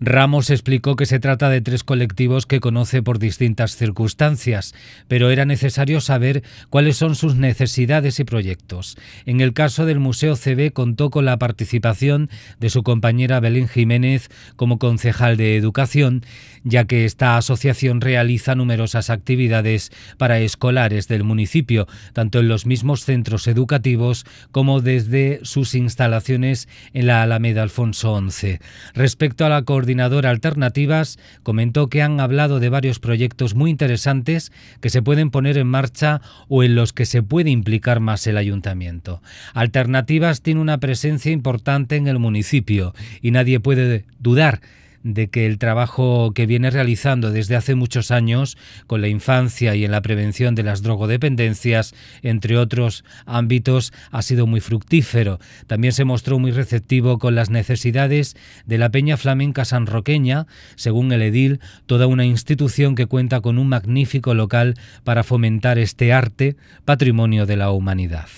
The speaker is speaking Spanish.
Ramos explicó que se trata de tres colectivos que conoce por distintas circunstancias, pero era necesario saber cuáles son sus necesidades y proyectos. En el caso del Museo CB contó con la participación de su compañera Belén Jiménez como concejal de Educación, ya que esta asociación realiza numerosas actividades para escolares del municipio, tanto en los mismos centros educativos como desde sus instalaciones en la Alameda Alfonso XI. Respecto a la coordinador Alternativas, comentó que han hablado de varios proyectos muy interesantes que se pueden poner en marcha o en los que se puede implicar más el ayuntamiento. Alternativas tiene una presencia importante en el municipio y nadie puede dudar de que el trabajo que viene realizando desde hace muchos años con la infancia y en la prevención de las drogodependencias, entre otros ámbitos, ha sido muy fructífero. También se mostró muy receptivo con las necesidades de la Peña Flamenca Sanroqueña, según el edil, toda una institución que cuenta con un magnífico local para fomentar este arte, patrimonio de la humanidad.